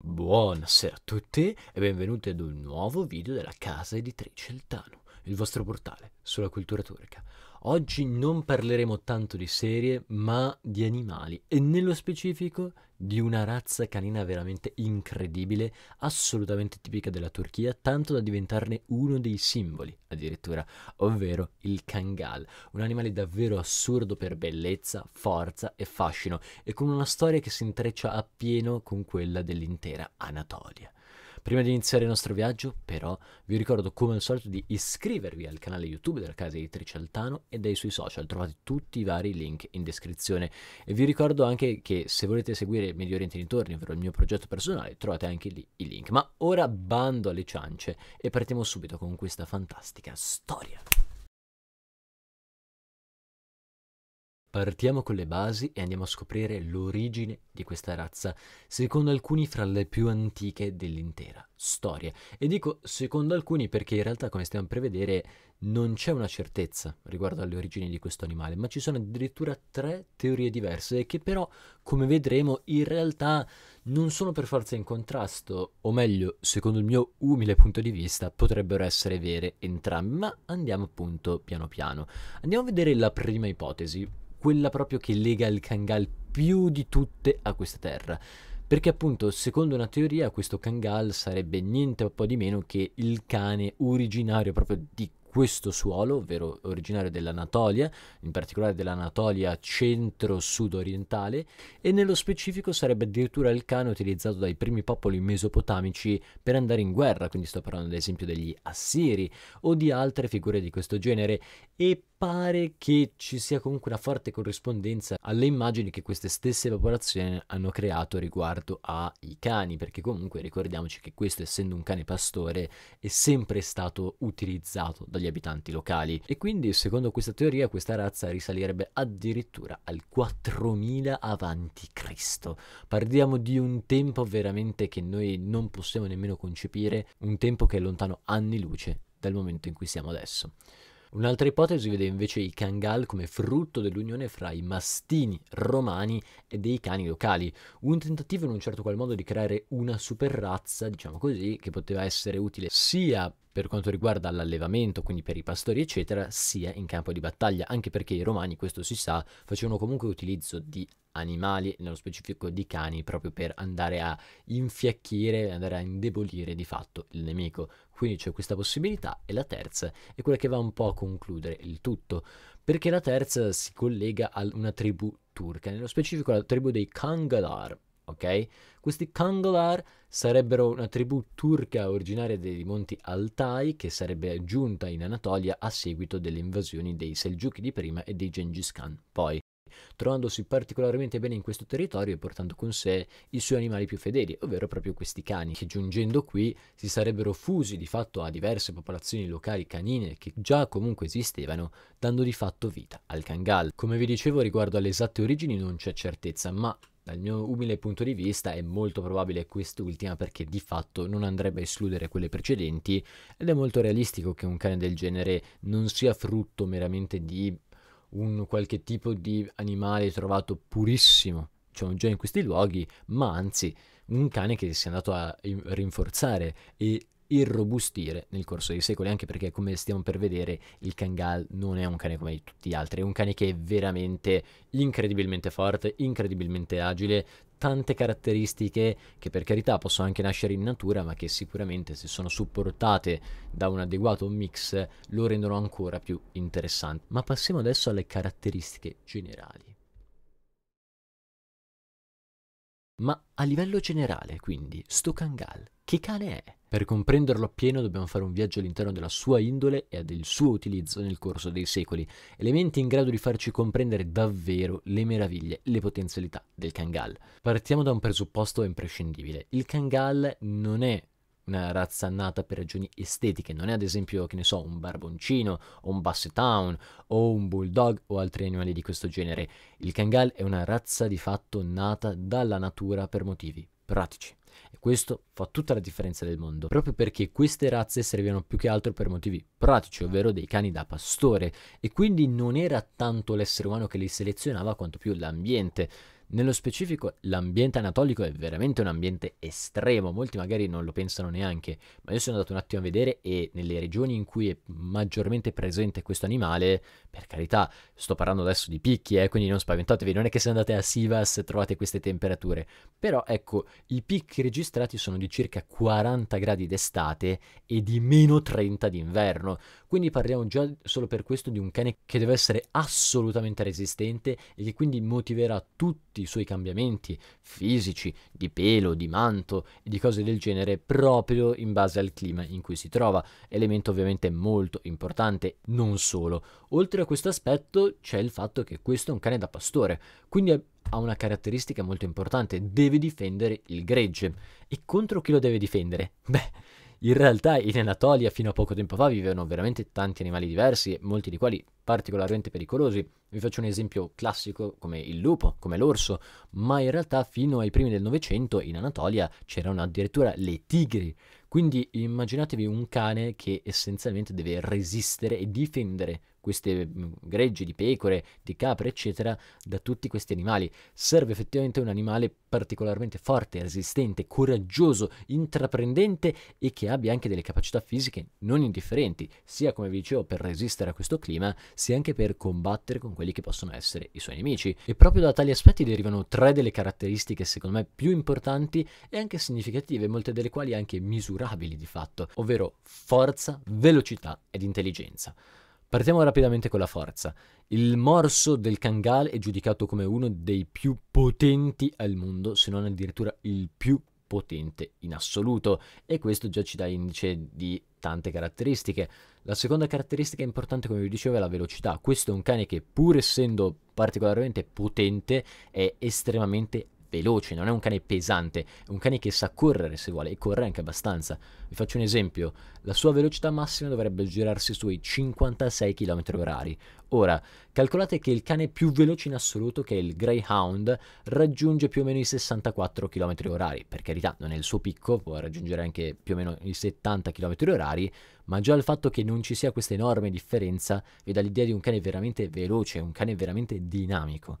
Buonasera a tutti e benvenuti ad un nuovo video della casa editrice Tano il vostro portale sulla cultura turca. Oggi non parleremo tanto di serie, ma di animali e nello specifico di una razza canina veramente incredibile, assolutamente tipica della Turchia, tanto da diventarne uno dei simboli addirittura, ovvero il kangal, un animale davvero assurdo per bellezza, forza e fascino e con una storia che si intreccia appieno con quella dell'intera Anatolia. Prima di iniziare il nostro viaggio, però, vi ricordo come al solito di iscrivervi al canale YouTube della casa editrice Altano e dei suoi social. Trovate tutti i vari link in descrizione. E vi ricordo anche che se volete seguire Medio Oriente Intorni, ovvero il mio progetto personale, trovate anche lì i link. Ma ora bando alle ciance e partiamo subito con questa fantastica storia. Partiamo con le basi e andiamo a scoprire l'origine di questa razza, secondo alcuni fra le più antiche dell'intera storia. E dico secondo alcuni perché in realtà, come stiamo a prevedere, non c'è una certezza riguardo alle origini di questo animale, ma ci sono addirittura tre teorie diverse che però, come vedremo, in realtà non sono per forza in contrasto, o meglio, secondo il mio umile punto di vista, potrebbero essere vere entrambe, ma andiamo appunto piano piano. Andiamo a vedere la prima ipotesi quella proprio che lega il Kangal più di tutte a questa terra. Perché appunto, secondo una teoria, questo Kangal sarebbe niente o po' di meno che il cane originario proprio di questo suolo, ovvero originario dell'Anatolia, in particolare dell'Anatolia centro-sud orientale, e nello specifico sarebbe addirittura il cane utilizzato dai primi popoli mesopotamici per andare in guerra, quindi sto parlando ad esempio degli Assiri o di altre figure di questo genere, e pare che ci sia comunque una forte corrispondenza alle immagini che queste stesse popolazioni hanno creato riguardo ai cani, perché comunque ricordiamoci che questo, essendo un cane pastore, è sempre stato utilizzato dagli abitanti locali. E quindi, secondo questa teoria, questa razza risalirebbe addirittura al 4000 avanti Cristo. Parliamo di un tempo veramente che noi non possiamo nemmeno concepire, un tempo che è lontano anni luce dal momento in cui siamo adesso. Un'altra ipotesi vede invece i Kangal come frutto dell'unione fra i mastini romani e dei cani locali, un tentativo in un certo qual modo di creare una super razza, diciamo così, che poteva essere utile sia per quanto riguarda l'allevamento, quindi per i pastori eccetera, sia in campo di battaglia, anche perché i romani, questo si sa, facevano comunque utilizzo di animali, nello specifico di cani, proprio per andare a infiacchire, andare a indebolire di fatto il nemico. Quindi c'è questa possibilità e la terza è quella che va un po' a concludere il tutto, perché la terza si collega a una tribù turca, nello specifico la tribù dei Kangalar. ok Questi Kangalar sarebbero una tribù turca originaria dei monti Altai che sarebbe giunta in Anatolia a seguito delle invasioni dei Selgiuchi di prima e dei Gengis Khan poi trovandosi particolarmente bene in questo territorio e portando con sé i suoi animali più fedeli, ovvero proprio questi cani, che giungendo qui si sarebbero fusi di fatto a diverse popolazioni locali canine che già comunque esistevano, dando di fatto vita al Kangal. Come vi dicevo riguardo alle esatte origini non c'è certezza, ma dal mio umile punto di vista è molto probabile quest'ultima perché di fatto non andrebbe a escludere quelle precedenti ed è molto realistico che un cane del genere non sia frutto meramente di un qualche tipo di animale trovato purissimo, cioè già in questi luoghi, ma anzi un cane che si è andato a rinforzare e irrobustire nel corso dei secoli, anche perché come stiamo per vedere il Kangal non è un cane come tutti gli altri, è un cane che è veramente incredibilmente forte, incredibilmente agile, tante caratteristiche che per carità possono anche nascere in natura, ma che sicuramente se sono supportate da un adeguato mix lo rendono ancora più interessante. Ma passiamo adesso alle caratteristiche generali. Ma a livello generale, quindi, sto Kangal, che cane è? Per comprenderlo appieno dobbiamo fare un viaggio all'interno della sua indole e del suo utilizzo nel corso dei secoli, elementi in grado di farci comprendere davvero le meraviglie, le potenzialità del Kangal. Partiamo da un presupposto imprescindibile. Il Kangal non è una razza nata per ragioni estetiche, non è ad esempio, che ne so, un barboncino o un basset town o un bulldog o altri animali di questo genere. Il Kangal è una razza di fatto nata dalla natura per motivi pratici. E questo fa tutta la differenza del mondo, proprio perché queste razze servivano più che altro per motivi pratici, ovvero dei cani da pastore, e quindi non era tanto l'essere umano che li selezionava quanto più l'ambiente. Nello specifico l'ambiente anatolico è veramente un ambiente estremo, molti magari non lo pensano neanche, ma io sono andato un attimo a vedere e nelle regioni in cui è maggiormente presente questo animale, per carità, sto parlando adesso di picchi, eh, quindi non spaventatevi, non è che se andate a Sivas trovate queste temperature, però ecco, i picchi registrati sono di circa 40 gradi d'estate e di meno 30 d'inverno, quindi parliamo già solo per questo di un cane che deve essere assolutamente resistente e che quindi motiverà tutti tutti i suoi cambiamenti fisici, di pelo, di manto e di cose del genere proprio in base al clima in cui si trova, elemento ovviamente molto importante, non solo. Oltre a questo aspetto c'è il fatto che questo è un cane da pastore, quindi ha una caratteristica molto importante, deve difendere il gregge. E contro chi lo deve difendere? Beh, in realtà in Anatolia fino a poco tempo fa vivevano veramente tanti animali diversi, molti di quali particolarmente pericolosi. Vi faccio un esempio classico come il lupo, come l'orso, ma in realtà fino ai primi del Novecento in Anatolia c'erano addirittura le tigri. Quindi immaginatevi un cane che essenzialmente deve resistere e difendere queste mm, greggi di pecore, di capre, eccetera, da tutti questi animali. Serve effettivamente un animale particolarmente forte, resistente, coraggioso, intraprendente e che abbia anche delle capacità fisiche non indifferenti, sia come vi dicevo per resistere a questo clima, sia anche per combattere con quelli che possono essere i suoi nemici. E proprio da tali aspetti derivano tre delle caratteristiche secondo me più importanti e anche significative, molte delle quali anche misurabili di fatto, ovvero forza, velocità ed intelligenza. Partiamo rapidamente con la forza. Il morso del Kangal è giudicato come uno dei più potenti al mondo, se non addirittura il più potente in assoluto e questo già ci dà indice di tante caratteristiche. La seconda caratteristica importante, come vi dicevo, è la velocità. Questo è un cane che pur essendo particolarmente potente è estremamente veloce, non è un cane pesante, è un cane che sa correre se vuole e corre anche abbastanza. Vi faccio un esempio, la sua velocità massima dovrebbe girarsi sui 56 km h Ora, calcolate che il cane più veloce in assoluto, che è il Greyhound, raggiunge più o meno i 64 km h Per carità, non è il suo picco, può raggiungere anche più o meno i 70 km h ma già il fatto che non ci sia questa enorme differenza vi dà l'idea di un cane veramente veloce, un cane veramente dinamico.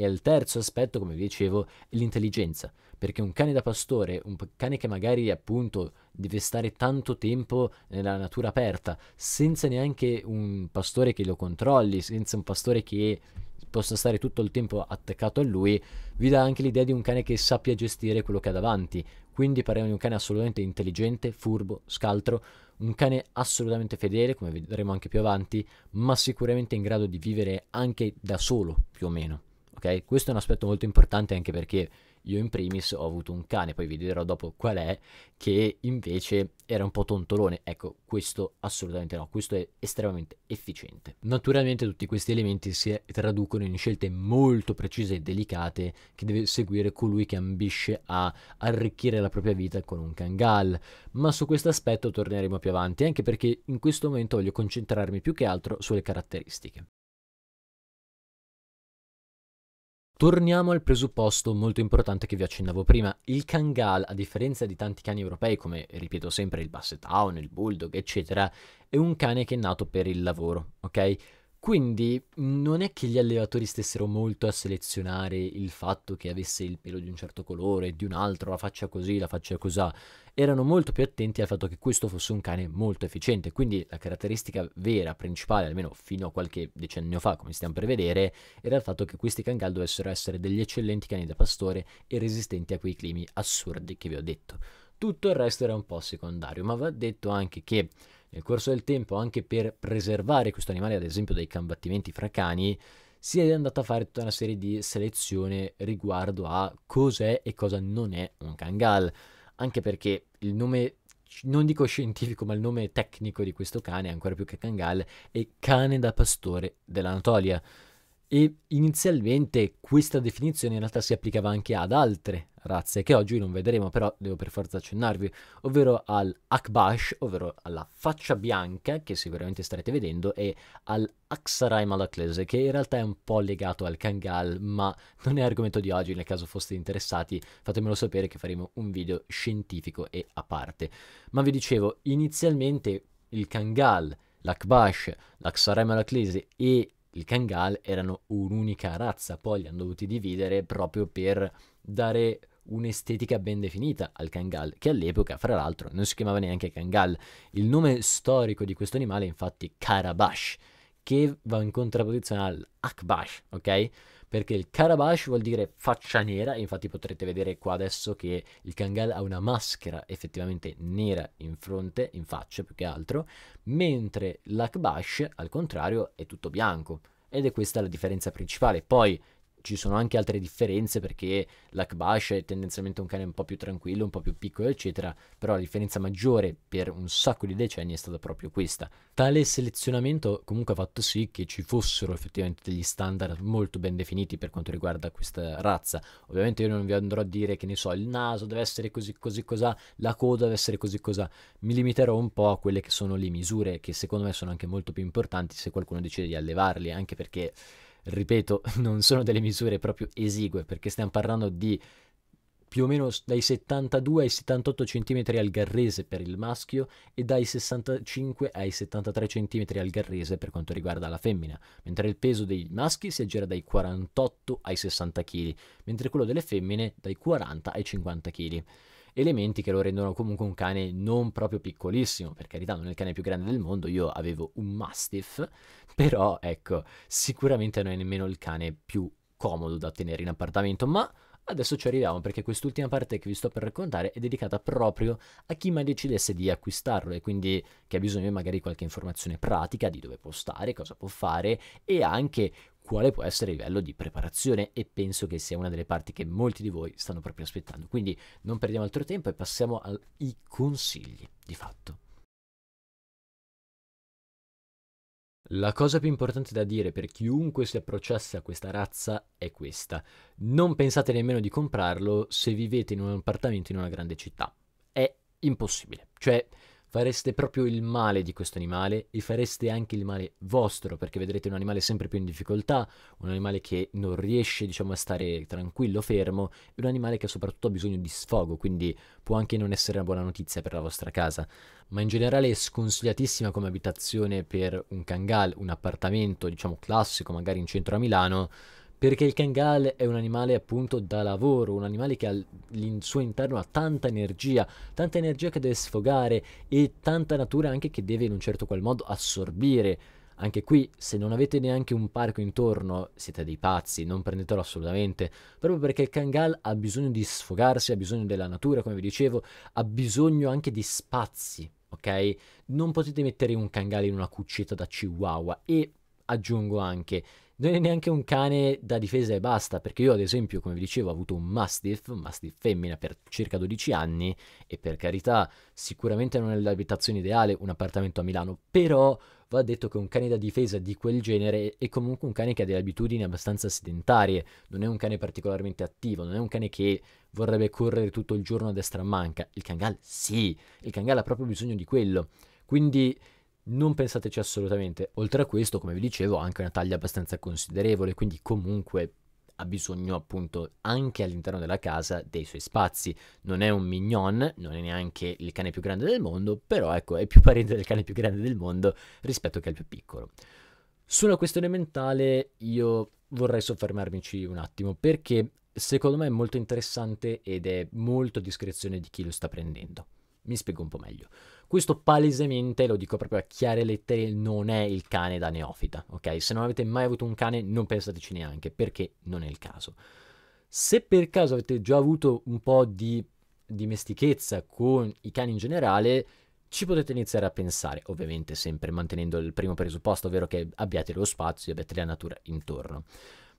E il terzo aspetto, come vi dicevo, è l'intelligenza, perché un cane da pastore, un cane che magari appunto deve stare tanto tempo nella natura aperta, senza neanche un pastore che lo controlli, senza un pastore che possa stare tutto il tempo attaccato a lui, vi dà anche l'idea di un cane che sappia gestire quello che ha davanti. Quindi parliamo di un cane assolutamente intelligente, furbo, scaltro, un cane assolutamente fedele, come vedremo anche più avanti, ma sicuramente in grado di vivere anche da solo, più o meno ok? Questo è un aspetto molto importante anche perché io in primis ho avuto un cane, poi vi dirò dopo qual è, che invece era un po' tontolone. Ecco, questo assolutamente no, questo è estremamente efficiente. Naturalmente tutti questi elementi si traducono in scelte molto precise e delicate che deve seguire colui che ambisce a arricchire la propria vita con un Kangal, ma su questo aspetto torneremo più avanti, anche perché in questo momento voglio concentrarmi più che altro sulle caratteristiche. Torniamo al presupposto molto importante che vi accennavo prima. Il Kangal, a differenza di tanti cani europei, come ripeto sempre il Basset Hound, il Bulldog, eccetera, è un cane che è nato per il lavoro, ok? Quindi non è che gli allevatori stessero molto a selezionare il fatto che avesse il pelo di un certo colore, di un altro, la faccia così, la faccia cosà. Erano molto più attenti al fatto che questo fosse un cane molto efficiente. Quindi la caratteristica vera, principale, almeno fino a qualche decennio fa, come stiamo per vedere, era il fatto che questi cangal dovessero essere degli eccellenti cani da pastore e resistenti a quei climi assurdi che vi ho detto. Tutto il resto era un po' secondario, ma va detto anche che nel corso del tempo, anche per preservare questo animale, ad esempio, dai combattimenti fra cani, si è andata a fare tutta una serie di selezioni riguardo a cos'è e cosa non è un kangal. Anche perché il nome, non dico scientifico, ma il nome tecnico di questo cane, ancora più che kangal, è cane da pastore dell'Anatolia e inizialmente questa definizione in realtà si applicava anche ad altre razze che oggi non vedremo, però devo per forza accennarvi, ovvero al Akbash, ovvero alla faccia bianca che sicuramente starete vedendo, e al Aksaray Malaclese, che in realtà è un po' legato al Kangal, ma non è argomento di oggi, nel caso foste interessati fatemelo sapere che faremo un video scientifico e a parte. Ma vi dicevo, inizialmente il Kangal, l'Akbash, l'Aksaray Malaclese e il Kangal erano un'unica razza, poi li hanno dovuti dividere proprio per dare un'estetica ben definita al Kangal, che all'epoca, fra l'altro, non si chiamava neanche Kangal. Il nome storico di questo animale è infatti Karabash, che va in contrapposizione all'Akbash, ok? perché il Karabash vuol dire faccia nera, infatti potrete vedere qua adesso che il Kangal ha una maschera effettivamente nera in fronte, in faccia più che altro, mentre l'Akbash al contrario è tutto bianco ed è questa la differenza principale. Poi ci sono anche altre differenze perché l'Akbash è tendenzialmente un cane un po' più tranquillo, un po' più piccolo, eccetera, però la differenza maggiore per un sacco di decenni è stata proprio questa. Tale selezionamento comunque ha fatto sì che ci fossero effettivamente degli standard molto ben definiti per quanto riguarda questa razza. Ovviamente io non vi andrò a dire che ne so, il naso deve essere così così cosà, la coda deve essere così cosà. Mi limiterò un po' a quelle che sono le misure che secondo me sono anche molto più importanti se qualcuno decide di allevarli, anche perché ripeto, non sono delle misure proprio esigue, perché stiamo parlando di più o meno dai 72 ai 78 cm al garrese per il maschio e dai 65 ai 73 cm al garrese per quanto riguarda la femmina, mentre il peso dei maschi si aggira dai 48 ai 60 kg, mentre quello delle femmine dai 40 ai 50 kg elementi che lo rendono comunque un cane non proprio piccolissimo, per carità non è il cane più grande del mondo, io avevo un Mastiff, però ecco, sicuramente non è nemmeno il cane più comodo da tenere in appartamento, ma Adesso ci arriviamo perché quest'ultima parte che vi sto per raccontare è dedicata proprio a chi mai decidesse di acquistarlo e quindi che ha bisogno magari di qualche informazione pratica di dove può stare, cosa può fare e anche quale può essere il livello di preparazione e penso che sia una delle parti che molti di voi stanno proprio aspettando. Quindi non perdiamo altro tempo e passiamo ai consigli di fatto. La cosa più importante da dire per chiunque si approcciasse a questa razza è questa. Non pensate nemmeno di comprarlo se vivete in un appartamento in una grande città. È impossibile. Cioè, fareste proprio il male di questo animale e fareste anche il male vostro, perché vedrete un animale sempre più in difficoltà, un animale che non riesce diciamo, a stare tranquillo, fermo, e un animale che ha soprattutto bisogno di sfogo, quindi può anche non essere una buona notizia per la vostra casa. Ma in generale è sconsigliatissima come abitazione per un cangal, un appartamento diciamo classico, magari in centro a Milano, perché il Kangal è un animale appunto da lavoro, un animale che al suo interno ha tanta energia, tanta energia che deve sfogare e tanta natura anche che deve in un certo qual modo assorbire. Anche qui, se non avete neanche un parco intorno, siete dei pazzi, non prendetelo assolutamente, proprio perché il Kangal ha bisogno di sfogarsi, ha bisogno della natura, come vi dicevo, ha bisogno anche di spazi, ok? Non potete mettere un Kangal in una cuccetta da chihuahua e aggiungo anche non è neanche un cane da difesa e basta, perché io ad esempio, come vi dicevo, ho avuto un Mastiff, un Mastiff femmina per circa 12 anni e per carità sicuramente non è l'abitazione ideale, un appartamento a Milano, però va detto che un cane da difesa di quel genere è comunque un cane che ha delle abitudini abbastanza sedentarie, non è un cane particolarmente attivo, non è un cane che vorrebbe correre tutto il giorno a destra a manca, il Kangal sì, il Kangal ha proprio bisogno di quello, quindi non pensateci assolutamente. Oltre a questo, come vi dicevo, ha anche una taglia abbastanza considerevole, quindi comunque ha bisogno appunto anche all'interno della casa dei suoi spazi. Non è un mignon, non è neanche il cane più grande del mondo, però ecco, è più parente del cane più grande del mondo rispetto che al più piccolo. Sulla questione mentale io vorrei soffermarmi un attimo perché secondo me è molto interessante ed è molto a discrezione di chi lo sta prendendo. Mi spiego un po' meglio. Questo palesemente, lo dico proprio a chiare lettere, non è il cane da neofita, ok? Se non avete mai avuto un cane non pensateci neanche, perché non è il caso. Se per caso avete già avuto un po' di dimestichezza con i cani in generale, ci potete iniziare a pensare, ovviamente sempre mantenendo il primo presupposto, ovvero che abbiate lo spazio e abbiate la natura intorno.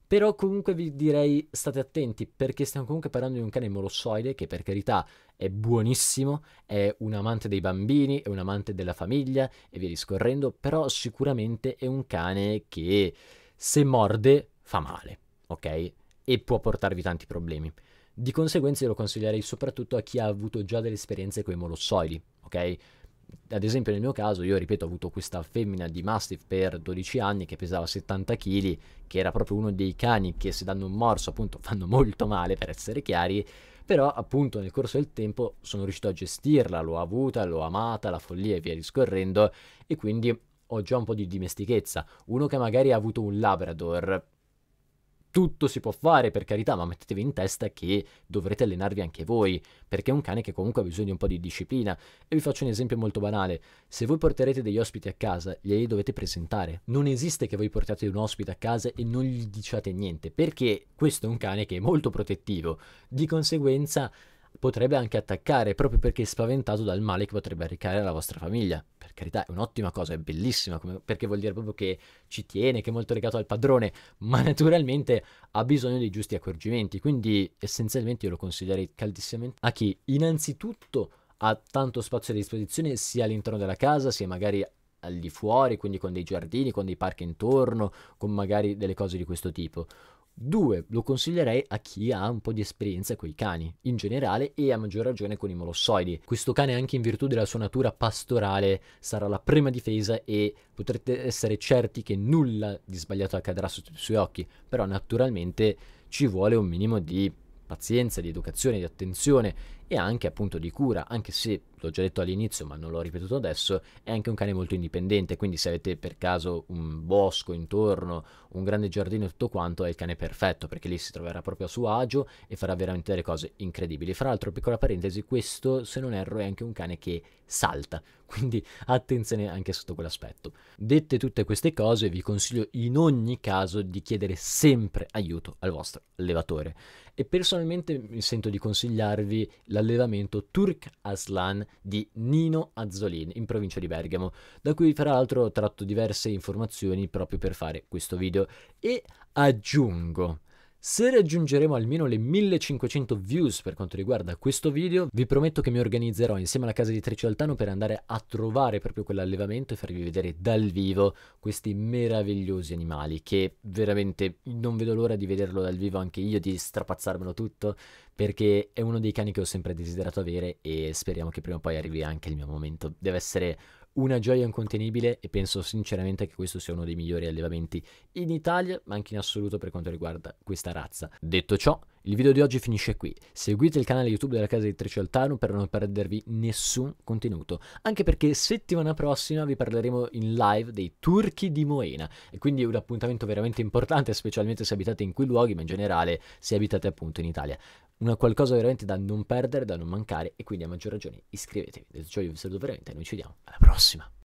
Però comunque vi direi state attenti perché stiamo comunque parlando di un cane molossoide che per carità è buonissimo, è un amante dei bambini, è un amante della famiglia e via discorrendo, però sicuramente è un cane che se morde fa male, ok? E può portarvi tanti problemi. Di conseguenza io lo consiglierei soprattutto a chi ha avuto già delle esperienze con i molossoidi, ok? ad esempio nel mio caso, io ripeto, ho avuto questa femmina di Mastiff per 12 anni che pesava 70 kg, che era proprio uno dei cani che se danno un morso appunto fanno molto male, per essere chiari, però appunto nel corso del tempo sono riuscito a gestirla, l'ho avuta, l'ho amata, la follia e via discorrendo, e quindi ho già un po' di dimestichezza. Uno che magari ha avuto un Labrador tutto si può fare, per carità, ma mettetevi in testa che dovrete allenarvi anche voi, perché è un cane che comunque ha bisogno di un po' di disciplina. E vi faccio un esempio molto banale. Se voi porterete degli ospiti a casa, glieli dovete presentare. Non esiste che voi portiate un ospite a casa e non gli diciate niente, perché questo è un cane che è molto protettivo. Di conseguenza potrebbe anche attaccare, proprio perché è spaventato dal male che potrebbe arrecare alla vostra famiglia carità è un'ottima cosa, è bellissima, come, perché vuol dire proprio che ci tiene, che è molto legato al padrone, ma naturalmente ha bisogno dei giusti accorgimenti, quindi essenzialmente io lo consiglierei caldissimamente a chi innanzitutto ha tanto spazio a disposizione sia all'interno della casa sia magari al di fuori, quindi con dei giardini, con dei parchi intorno, con magari delle cose di questo tipo. Due, lo consiglierei a chi ha un po' di esperienza con i cani in generale e a maggior ragione con i molossoidi. Questo cane anche in virtù della sua natura pastorale sarà la prima difesa e potrete essere certi che nulla di sbagliato accadrà sotto i suoi occhi, però naturalmente ci vuole un minimo di pazienza, di educazione, di attenzione e anche appunto di cura, anche se l'ho già detto all'inizio ma non l'ho ripetuto adesso, è anche un cane molto indipendente, quindi se avete per caso un bosco intorno, un grande giardino e tutto quanto, è il cane perfetto perché lì si troverà proprio a suo agio e farà veramente delle cose incredibili. Fra l'altro, piccola parentesi, questo se non erro è anche un cane che salta, quindi attenzione anche sotto quell'aspetto. Dette tutte queste cose, vi consiglio in ogni caso di chiedere sempre aiuto al vostro allevatore e personalmente mi sento di consigliarvi la l'allevamento Turk Aslan di Nino Azzolin in provincia di Bergamo, da cui fra l'altro ho tratto diverse informazioni proprio per fare questo video e aggiungo se raggiungeremo almeno le 1500 views per quanto riguarda questo video, vi prometto che mi organizzerò insieme alla casa di Tricio Altano per andare a trovare proprio quell'allevamento e farvi vedere dal vivo questi meravigliosi animali che veramente non vedo l'ora di vederlo dal vivo anche io, di strapazzarmelo tutto, perché è uno dei cani che ho sempre desiderato avere e speriamo che prima o poi arrivi anche il mio momento. Deve essere una gioia incontenibile e penso sinceramente che questo sia uno dei migliori allevamenti in Italia, ma anche in assoluto per quanto riguarda questa razza. Detto ciò, il video di oggi finisce qui. Seguite il canale YouTube della casa di Treccioltano per non perdervi nessun contenuto, anche perché settimana prossima vi parleremo in live dei turchi di Moena e quindi è un appuntamento veramente importante, specialmente se abitate in quei luoghi, ma in generale se abitate appunto in Italia una qualcosa veramente da non perdere, da non mancare e quindi a maggior ragione iscrivetevi. Detto ciò io vi saluto veramente e noi ci vediamo alla prossima.